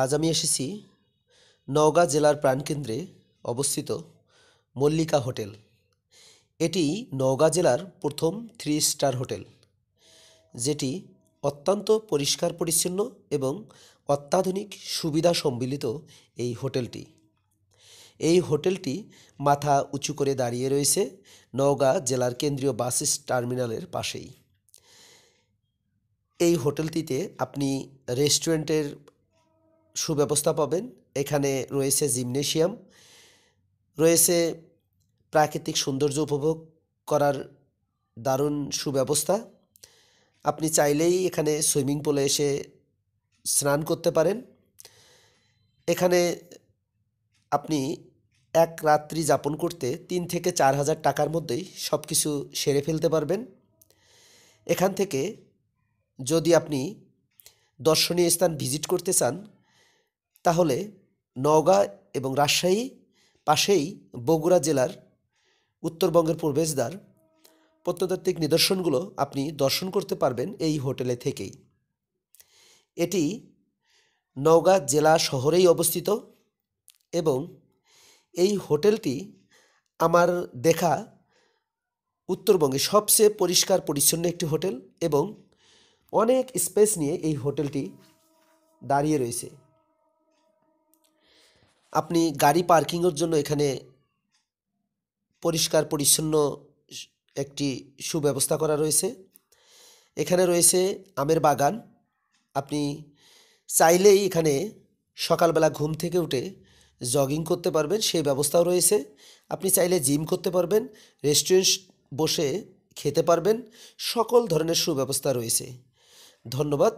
আজ আমি এসেছি নওগাঁ জেলার প্রাণকেন্দ্রে অবস্থিত মল্লিকা হোটেল এটি নওগাঁ জেলার প্রথম থ্রি স্টার হোটেল যেটি অত্যন্ত পরিষ্কার পরিচ্ছন্ন এবং অত্যাধুনিক সুবিধা সম্মিলিত এই হোটেলটি এই হোটেলটি মাথা উঁচু করে দাঁড়িয়ে রয়েছে নওগাঁ জেলার কেন্দ্রীয় বাস টার্মিনালের পাশেই এই হোটেলটিতে আপনি রেস্টুরেন্টের সুব্যবস্থা পাবেন এখানে রয়েছে জিমনেশিয়াম রয়েছে প্রাকৃতিক সৌন্দর্য উপভোগ করার দারুণ সুব্যবস্থা আপনি চাইলেই এখানে সুইমিং পুলে এসে স্নান করতে পারেন এখানে আপনি এক রাত্রি যাপন করতে তিন থেকে চার হাজার টাকার মধ্যেই সব কিছু সেরে ফেলতে পারবেন এখান থেকে যদি আপনি দর্শনীয় স্থান ভিজিট করতে চান তাহলে নওগাঁ এবং রাজশাহী পাশেই বগুড়া জেলার উত্তরবঙ্গের প্রবেশদ্বার প্রত্নতাত্ত্বিক নিদর্শনগুলো আপনি দর্শন করতে পারবেন এই হোটেলে থেকেই এটি নওগাঁ জেলা শহরেই অবস্থিত এবং এই হোটেলটি আমার দেখা উত্তরবঙ্গে সবচেয়ে পরিষ্কার পরিচ্ছন্ন একটি হোটেল এবং অনেক স্পেস নিয়ে এই হোটেলটি দাঁড়িয়ে রয়েছে আপনি গাড়ি পার্কিংয়ের জন্য এখানে পরিষ্কার পরিচ্ছন্ন একটি সুব্যবস্থা করা রয়েছে এখানে রয়েছে আমের বাগান আপনি চাইলেই এখানে সকালবেলা ঘুম থেকে উঠে জগিং করতে পারবেন সেই ব্যবস্থাও রয়েছে আপনি চাইলে জিম করতে পারবেন রেস্টুরেন্ট বসে খেতে পারবেন সকল ধরনের সুব্যবস্থা রয়েছে ধন্যবাদ